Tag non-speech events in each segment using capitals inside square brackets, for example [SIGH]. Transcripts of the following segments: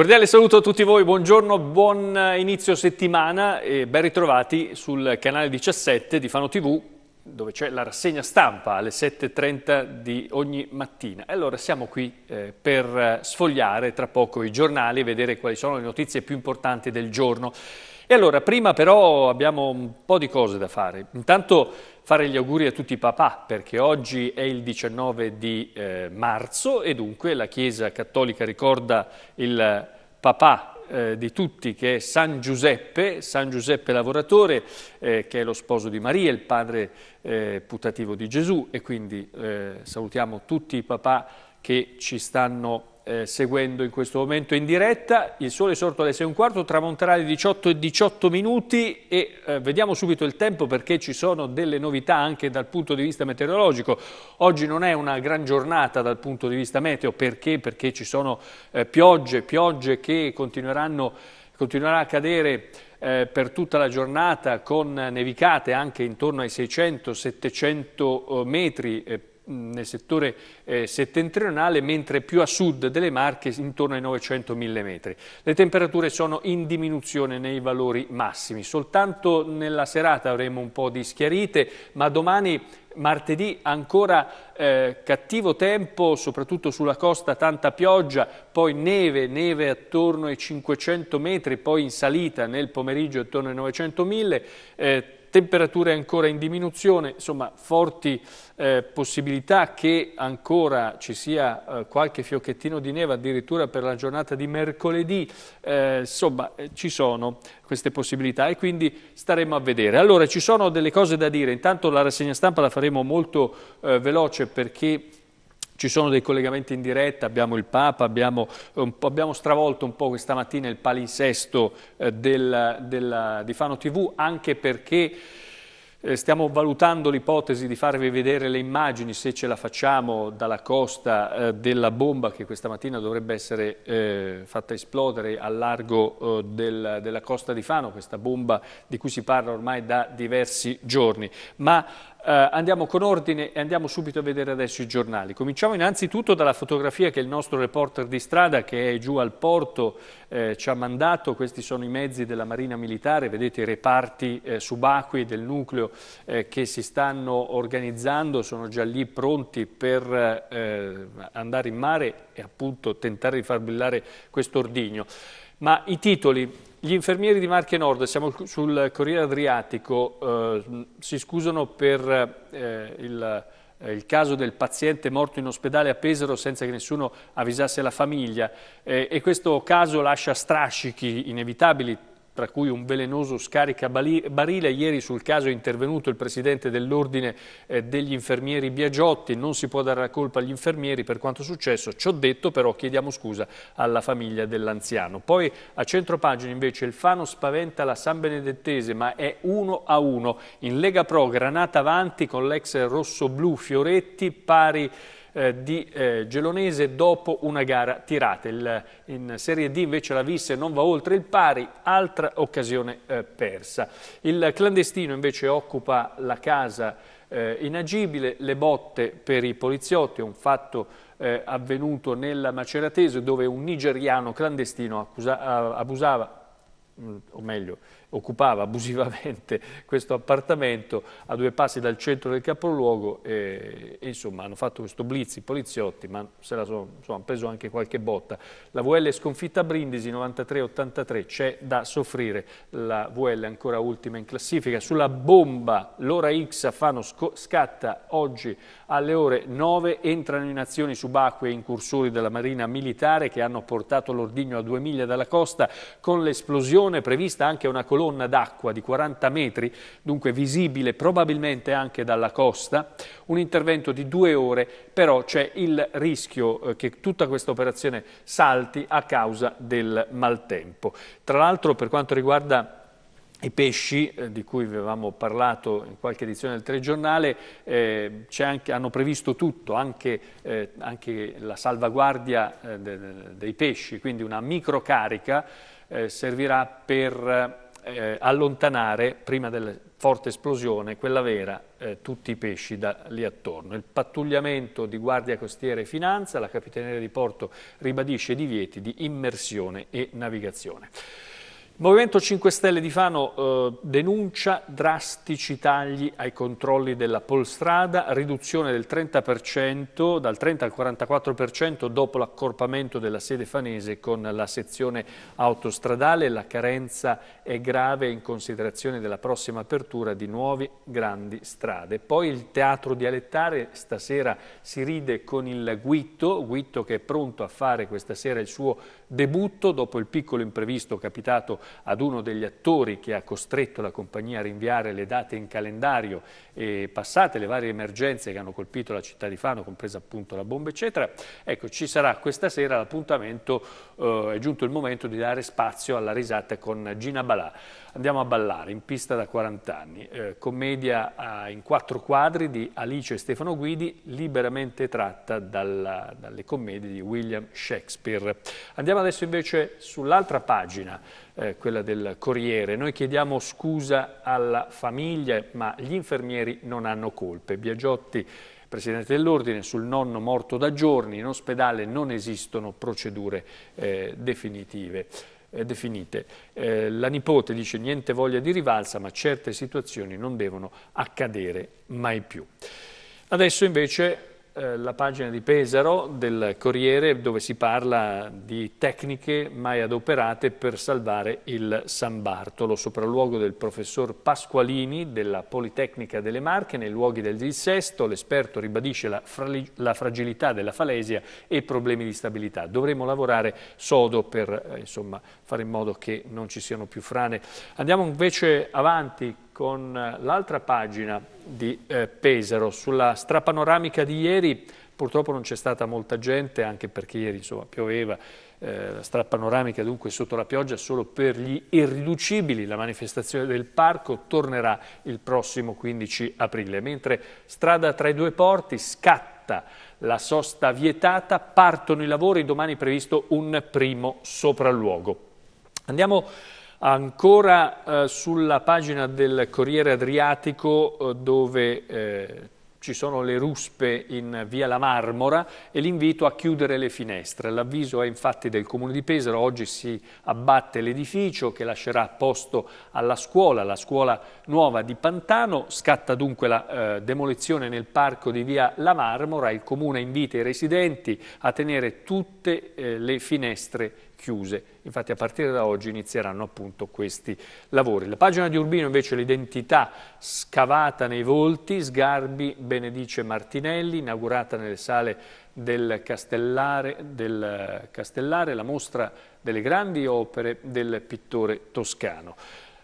cordiale saluto a tutti voi, buongiorno, buon eh, inizio settimana e ben ritrovati sul canale 17 di Fano TV dove c'è la rassegna stampa alle 7.30 di ogni mattina. Allora siamo qui eh, per eh, sfogliare tra poco i giornali e vedere quali sono le notizie più importanti del giorno. E allora prima però abbiamo un po' di cose da fare. Intanto fare gli auguri a tutti i papà perché oggi è il 19 di eh, marzo e dunque la Chiesa Cattolica ricorda il papà eh, di tutti che è San Giuseppe, San Giuseppe lavoratore eh, che è lo sposo di Maria, il padre eh, putativo di Gesù e quindi eh, salutiamo tutti i papà che ci stanno eh, seguendo in questo momento in diretta. Il sole è sorto alle 6 e un quarto, tramonterà alle 18 e 18 minuti e eh, vediamo subito il tempo perché ci sono delle novità anche dal punto di vista meteorologico. Oggi non è una gran giornata dal punto di vista meteo, perché? Perché ci sono eh, piogge, piogge che continueranno, continuerà a cadere eh, per tutta la giornata con nevicate anche intorno ai 600-700 eh, metri eh, nel settore eh, settentrionale, mentre più a sud delle Marche intorno ai 900.000 metri. Le temperature sono in diminuzione nei valori massimi, soltanto nella serata avremo un po' di schiarite, ma domani martedì ancora eh, cattivo tempo, soprattutto sulla costa tanta pioggia, poi neve, neve attorno ai 500 metri, poi in salita nel pomeriggio attorno ai 900.000, eh, temperature ancora in diminuzione, insomma forti eh, possibilità che ancora ci sia eh, qualche fiocchettino di neve addirittura per la giornata di mercoledì, eh, insomma eh, ci sono queste possibilità e quindi staremo a vedere. Allora ci sono delle cose da dire, intanto la rassegna stampa la faremo molto eh, veloce perché ci sono dei collegamenti in diretta, abbiamo il Papa, abbiamo, abbiamo stravolto un po' questa mattina il palinsesto eh, del, della, di Fano TV, anche perché eh, stiamo valutando l'ipotesi di farvi vedere le immagini, se ce la facciamo, dalla costa eh, della bomba che questa mattina dovrebbe essere eh, fatta esplodere al largo eh, del, della costa di Fano, questa bomba di cui si parla ormai da diversi giorni. Ma eh, andiamo con ordine e andiamo subito a vedere adesso i giornali. Cominciamo innanzitutto dalla fotografia che il nostro reporter di strada, che è giù al porto, eh, ci ha mandato. Questi sono i mezzi della Marina Militare, vedete i reparti eh, subacquei del nucleo eh, che si stanno organizzando, sono già lì pronti per eh, andare in mare e appunto tentare di far brillare questo ordigno. Ma i titoli gli infermieri di Marche Nord, siamo sul Corriere Adriatico, eh, si scusano per eh, il, eh, il, caso del paziente morto in ospedale a Pesaro senza che nessuno avvisasse la famiglia eh, e questo caso lascia strascichi inevitabili tra cui un velenoso scaricabarile. Ieri sul caso è intervenuto il presidente dell'Ordine eh, degli Infermieri Biagiotti, non si può dare la colpa agli infermieri per quanto successo, ci ho detto però chiediamo scusa alla famiglia dell'anziano. Poi a centro pagina invece il Fano spaventa la San Benedettese ma è 1 a 1. In Lega Pro Granata avanti con l'ex rosso-blu Fioretti pari eh, di eh, Gelonese dopo una gara tirata. Il, in Serie D invece la Visse non va oltre il pari, altra occasione eh, persa. Il clandestino invece occupa la casa eh, inagibile, le botte per i poliziotti, è un fatto eh, avvenuto nella Maceratese dove un nigeriano clandestino accusa, abusava Mm, o meglio, occupava abusivamente [LAUGHS] questo appartamento a due passi dal centro del capoluogo e, e insomma hanno fatto questo blitz i poliziotti, ma se la sono, hanno preso anche qualche botta. La VL è sconfitta a Brindisi 93-83, c'è da soffrire, la VL è ancora ultima in classifica. Sulla bomba l'ora X a Fano scatta oggi alle ore 9, entrano in azioni subacquee incursori della Marina Militare che hanno portato l'ordigno a 2 miglia dalla costa con l'esplosione stazione è prevista anche una colonna d'acqua di 40 metri, dunque visibile probabilmente anche dalla costa, un intervento di due ore, però c'è il rischio eh, che tutta questa operazione salti a causa del maltempo. Tra l'altro per quanto riguarda i pesci, eh, di cui avevamo parlato in qualche edizione del telegiornale, eh, anche, hanno previsto tutto, anche, eh, anche la salvaguardia eh, de, de, dei pesci, quindi una microcarica eh, servirà per eh, allontanare, prima della forte esplosione, quella vera, eh, tutti i pesci da lì attorno. Il pattugliamento di Guardia Costiera e Finanza, la Capitaneria di Porto ribadisce i divieti di immersione e navigazione. Il Movimento 5 Stelle di Fano eh, denuncia drastici tagli ai controlli della polstrada, riduzione del 30%, dal 30 al 44% dopo l'accorpamento della sede fanese con la sezione autostradale. La carenza è grave in considerazione della prossima apertura di nuove grandi strade. Poi il teatro dialettare, stasera si ride con il Guitto, Guitto che è pronto a fare questa sera il suo debutto dopo il piccolo imprevisto capitato ad uno degli attori che ha costretto la compagnia a rinviare le date in calendario e passate le varie emergenze che hanno colpito la città di Fano, compresa appunto la bomba eccetera. Ecco, ci sarà questa sera l'appuntamento eh, è giunto il momento di dare spazio alla risata con Gina Balà. Andiamo a ballare in pista da 40 anni, eh, commedia eh, in quattro quadri di Alice e Stefano Guidi, liberamente tratta dalla, dalle commedie di William Shakespeare. Andiamo adesso invece sull'altra pagina, eh, quella del Corriere. Noi chiediamo scusa alla famiglia, ma gli infermieri non hanno colpe. Biagiotti Presidente dell'Ordine, sul nonno morto da giorni, in ospedale non esistono procedure eh, definitive. Eh, definite. Eh, la nipote dice niente voglia di rivalsa, ma certe situazioni non devono accadere mai più. Adesso invece eh, la pagina di Pesaro del Corriere dove si parla di tecniche mai adoperate per salvare il San Bartolo, sopralluogo del professor Pasqualini della Politecnica delle Marche nei luoghi del dissesto, l'esperto ribadisce la, la, fragilità della falesia e problemi di stabilità. Dovremo lavorare sodo per eh, insomma, fare in modo che non ci siano più frane. Andiamo invece avanti con l'altra pagina di eh, Pesaro. Sulla strapanoramica di ieri purtroppo non c'è stata molta gente, anche perché ieri insomma, pioveva, eh, la strapanoramica dunque sotto la pioggia solo per gli irriducibili. La manifestazione del parco tornerà il prossimo 15 aprile, mentre strada tra i due porti scatta la sosta vietata, partono i lavori, domani è previsto un primo sopralluogo. Andiamo Ancora eh, sulla pagina del Corriere Adriatico eh, dove eh, ci sono le ruspe in via La Marmora e l'invito a chiudere le finestre. L'avviso è infatti del Comune di Pesaro, oggi si abbatte l'edificio che lascerà posto alla scuola, la scuola nuova di Pantano, scatta dunque la eh, demolizione nel parco di via La Marmora, il Comune invita i residenti a tenere tutte eh, le finestre chiuse chiuse. Infatti a partire da oggi inizieranno appunto questi lavori. La pagina di Urbino invece l'identità scavata nei volti, Sgarbi benedice Martinelli, inaugurata nelle sale del Castellare, del Castellare la mostra delle grandi opere del pittore toscano.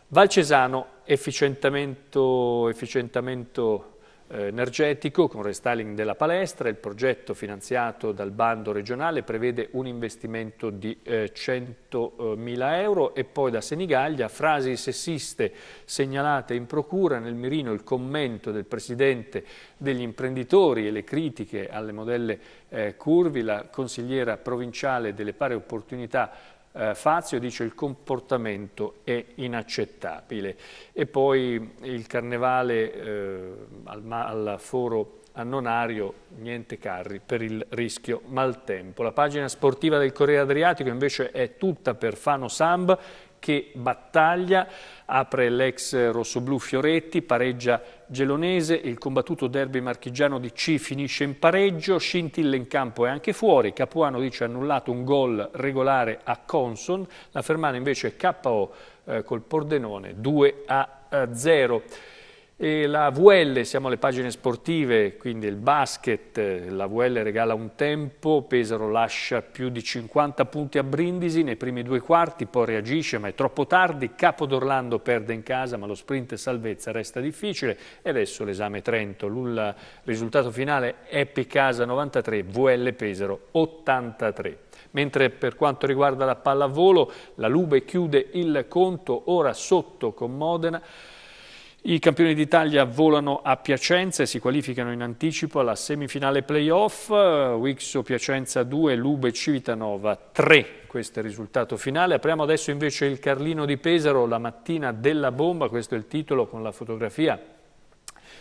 Valcesano, efficientamento, efficientamento eh, energetico con restyling della palestra. Il progetto finanziato dal bando regionale prevede un investimento di 100.000 eh, euro e poi da Senigallia frasi sessiste segnalate in procura nel mirino il commento del presidente degli imprenditori e le critiche alle modelle eh, Curvi, la consigliera provinciale delle pari opportunità eh, Fazio dice il comportamento è inaccettabile. E poi il carnevale eh, al, al foro annonario, niente carri per il rischio maltempo. La pagina sportiva del Corriere Adriatico invece è tutta per Fano Samba che battaglia, apre l'ex rossoblu Fioretti, pareggia Gelonese, il combattuto derby marchigiano di C finisce in pareggio, scintille in campo e anche fuori, Capuano dice annullato un gol regolare a Conson, la fermata invece è KO eh, col Pordenone 2 a 0. Eh, e la VL, siamo alle pagine sportive, quindi il basket, la VL regala un tempo, Pesaro lascia più di 50 punti a Brindisi nei primi due quarti, poi reagisce ma è troppo tardi, Capo d'Orlando perde in casa ma lo sprint salvezza resta difficile e adesso l'esame Trento, il risultato finale è Casa 93, VL Pesaro 83 mentre per quanto riguarda la pallavolo la Lube chiude il conto ora sotto con Modena i campioni d'Italia volano a Piacenza e si qualificano in anticipo alla semifinale playoff. Wixo Piacenza 2, Lube Civitanova 3. Questo è il risultato finale. Apriamo adesso invece il Carlino di Pesaro, la mattina della bomba. Questo è il titolo con la fotografia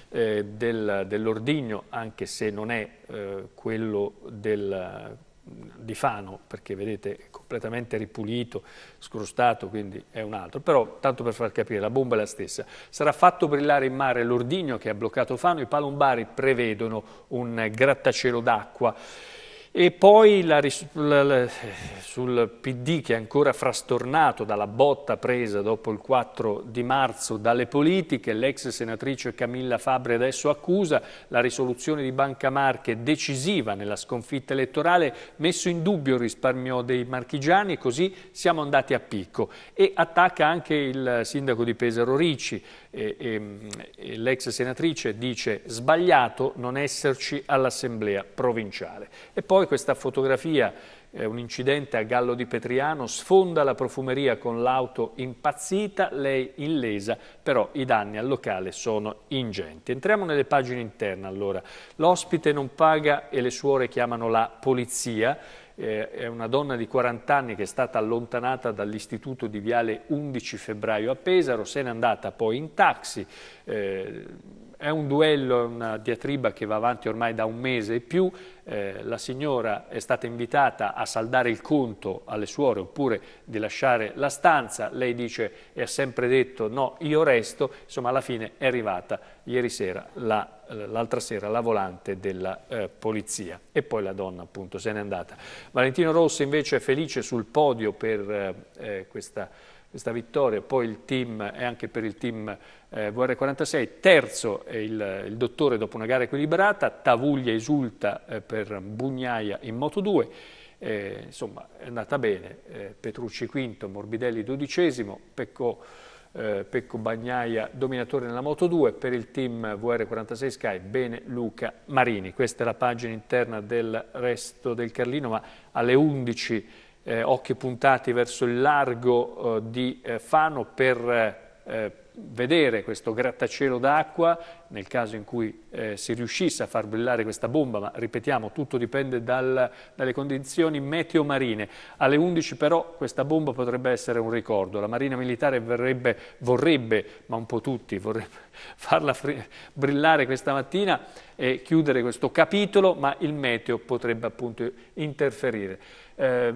eh, del, dell'ordigno, anche se non è eh, quello del di Fano, perché vedete è completamente ripulito, scrostato, quindi è un altro. Però, tanto per far capire, la bomba è la stessa. Sarà fatto brillare in mare l'ordigno che ha bloccato Fano, i palombari prevedono un grattacielo d'acqua. E poi la, la, sul PD che è ancora frastornato dalla botta presa dopo il 4 di marzo dalle politiche, l'ex senatrice Camilla Fabri adesso accusa la risoluzione di Banca Marche decisiva nella sconfitta elettorale, messo in dubbio il risparmio dei marchigiani e così siamo andati a picco. E attacca anche il sindaco di Pesaro Ricci, e, e, ehm, e l'ex senatrice dice sbagliato non esserci all'assemblea provinciale. E poi poi questa fotografia, eh, un incidente a Gallo di Petriano, sfonda la profumeria con l'auto impazzita, lei illesa, però i danni al locale sono ingenti. Entriamo nelle pagine interne allora. L'ospite non paga e le suore chiamano la polizia. Eh, è una donna di 40 anni che è stata allontanata dall'istituto di Viale 11 febbraio a Pesaro, se n'è andata poi in taxi. Eh, è un duello, è una diatriba che va avanti ormai da un mese e più, eh, la signora è stata invitata a saldare il conto alle suore oppure di lasciare la stanza, lei dice e ha sempre detto no, io resto, insomma alla fine è arrivata ieri sera, eh, l'altra sera, la volante della eh, polizia e poi la donna appunto se n'è andata. Valentino Rossi invece è felice sul podio per eh, eh questa questa vittoria, poi il team è anche per il team eh, VR46, terzo è il, il, dottore dopo una gara equilibrata, Tavuglia esulta eh, per Bugnaia in Moto 2, eh, insomma è andata bene, eh, Petrucci quinto, Morbidelli dodicesimo, Pecco, eh, Pecco Bagnaia dominatore nella Moto 2, per il team VR46 Sky bene Luca Marini, questa è la pagina interna del resto del Carlino ma alle 11 eh, occhi puntati verso il largo eh, di eh, Fano per eh, vedere questo grattacielo d'acqua nel caso in cui eh, si riuscisse a far brillare questa bomba, ma ripetiamo tutto dipende dal, dalle condizioni meteo marine. Alle 11 però questa bomba potrebbe essere un ricordo, la Marina Militare verrebbe, vorrebbe, ma un po' tutti, [LAUGHS] farla brillare questa mattina e chiudere questo capitolo, ma il meteo potrebbe appunto interferire. Eh,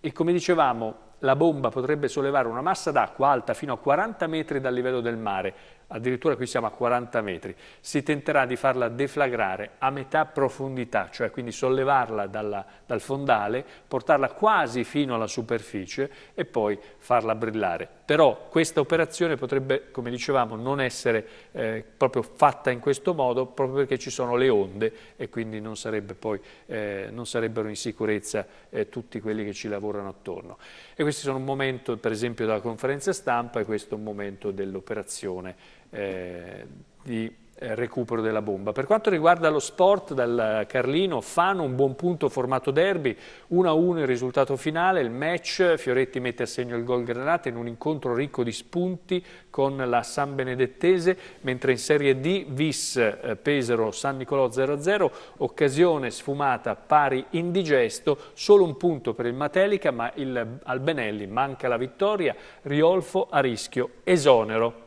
e come dicevamo, la bomba potrebbe sollevare una massa d'acqua alta fino a 40 metri dal livello del mare, addirittura qui siamo a 40 metri, si tenterà di farla deflagrare a metà profondità, cioè quindi sollevarla dalla, dal fondale, portarla quasi fino alla superficie e poi farla brillare però questa operazione potrebbe, come dicevamo, non essere eh, proprio fatta in questo modo proprio perché ci sono le onde e quindi non, sarebbe poi, eh, non sarebbero in sicurezza eh, tutti quelli che ci lavorano attorno. E questi sono un momento, per esempio, della conferenza stampa e questo è un momento dell'operazione eh, di eh, recupero della bomba. Per quanto riguarda lo sport, dal Carlino, Fano, un buon punto formato derby, 1-1 il risultato finale, il match, Fioretti mette a segno il gol granata in un incontro ricco di spunti con la San Benedettese, mentre in Serie D Vis eh, Pesaro San Nicolò 0-0, occasione sfumata pari indigesto, solo un punto per il Matelica, ma il Albenelli manca la vittoria, Riolfo a rischio esonero.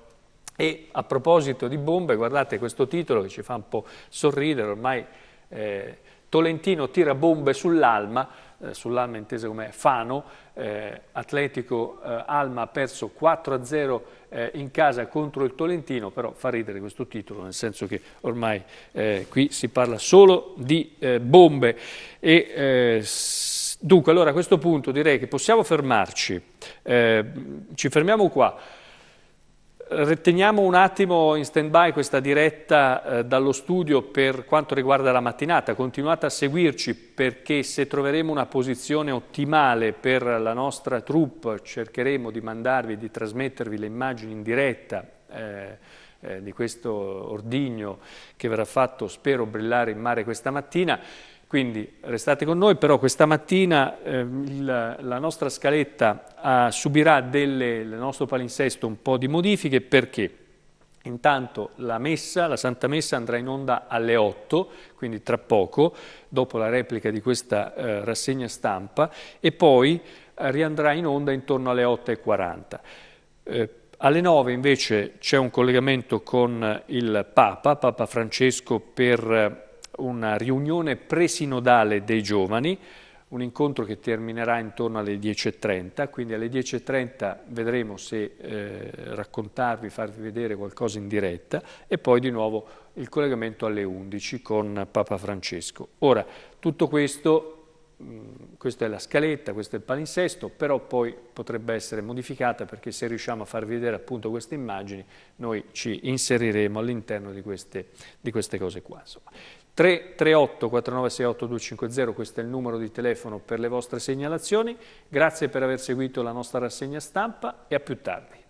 E a proposito di bombe, guardate questo titolo che ci fa un po' sorridere, ormai eh, Tolentino tira bombe sull'Alma, eh, sull'Alma intesa come Fano, eh, Atletico eh, Alma ha perso 4-0 eh, in casa contro il Tolentino, però fa ridere questo titolo, nel senso che ormai eh, qui si parla solo di bombe. E, dunque, allora a questo punto direi che possiamo fermarci, ci fermiamo qua. Reteniamo un attimo in stand-by questa diretta eh, dallo studio per quanto riguarda la mattinata. Continuate a seguirci perché se troveremo una posizione ottimale per la nostra troupe cercheremo di mandarvi, di trasmettervi le immagini in diretta eh, eh, di questo ordigno che verrà fatto, spero, brillare in mare questa mattina. Quindi restate con noi, però questa mattina eh, la, la, nostra scaletta eh, subirà delle, il nostro palinsesto un po' di modifiche perché intanto la messa, la Santa Messa andrà in onda alle 8, quindi tra poco, dopo la replica di questa eh, rassegna stampa e poi eh, riandrà in onda intorno alle 8.40. Eh, alle 9 invece c'è un collegamento con il Papa, Papa Francesco, per una riunione presinodale dei giovani, un incontro che terminerà intorno alle 10.30, quindi alle 10.30 vedremo se eh, raccontarvi, farvi vedere qualcosa in diretta e poi di nuovo il collegamento alle 11 con Papa Francesco. Ora, tutto questo Mm, questa è la scaletta, questo è il palinsesto, però poi potrebbe essere modificata perché se riusciamo a far vedere appunto queste immagini noi ci inseriremo all'interno di, di queste, cose qua. Insomma. 338 4968 250, questo è il numero di telefono per le vostre segnalazioni. Grazie per aver seguito la nostra rassegna stampa e a più tardi.